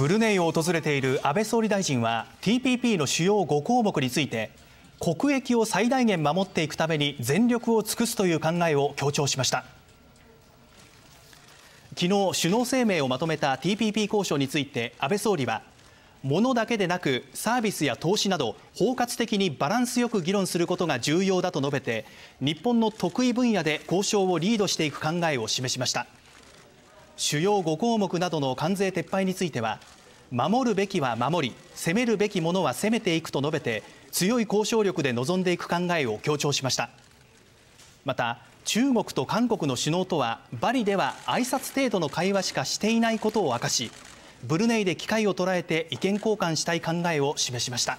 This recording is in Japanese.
ブルネイを訪れている安倍総理大臣は TPP の主要5項目について国益を最大限守っていくために全力を尽くすという考えを強調しました昨日首脳声明をまとめた TPP 交渉について安倍総理は物だけでなくサービスや投資など包括的にバランスよく議論することが重要だと述べて日本の得意分野で交渉をリードしていく考えを示しました主要5項目などの関税撤廃については守るべきは守り攻めるべきものは攻めていくと述べて強い交渉力で臨んでいく考えを強調しましたまた中国と韓国の首脳とはバリでは挨拶程度の会話しかしていないことを明かしブルネイで機会を捉えて意見交換したい考えを示しました。